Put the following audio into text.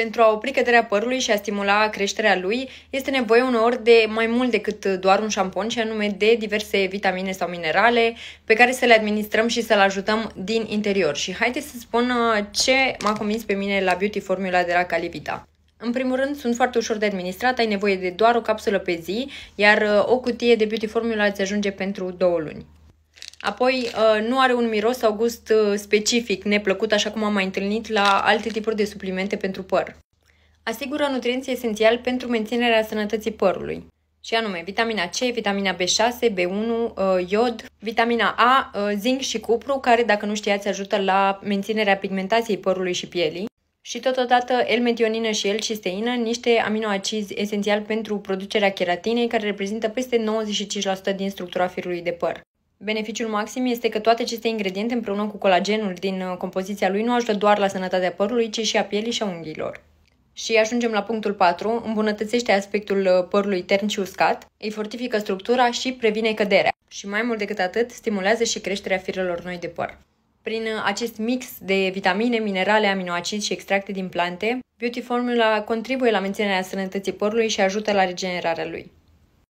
Pentru a opri căderea părului și a stimula creșterea lui, este nevoie uneori de mai mult decât doar un șampon, și anume de diverse vitamine sau minerale pe care să le administrăm și să-l ajutăm din interior. Și haideți să spun uh, ce m-a convins pe mine la Beauty Formula de la Calivita. În primul rând, sunt foarte ușor de administrat, ai nevoie de doar o capsulă pe zi, iar uh, o cutie de Beauty Formula îți ajunge pentru două luni. Apoi, uh, nu are un miros sau gust uh, specific neplăcut, așa cum am mai întâlnit la alte tipuri de suplimente pentru păr. Asigură nutrienții esențiali pentru menținerea sănătății părului, și anume vitamina C, vitamina B6, B1, uh, iod, vitamina A, zinc și cupru, care, dacă nu știați, ajută la menținerea pigmentației părului și pielii, și totodată L-metionină și L-cisteină, niște aminoacizi esențiali pentru producerea cheratinei, care reprezintă peste 95% din structura firului de păr. Beneficiul maxim este că toate aceste ingrediente împreună cu colagenul din uh, compoziția lui nu ajută doar la sănătatea părului, ci și a pielii și a unghiilor. Și ajungem la punctul 4, îmbunătățește aspectul uh, părului tern și uscat, îi fortifică structura și previne căderea. Și mai mult decât atât, stimulează și creșterea firelor noi de păr. Prin uh, acest mix de vitamine, minerale, aminoacizi și extracte din plante, Beauty Formula contribuie la menținerea sănătății părului și ajută la regenerarea lui.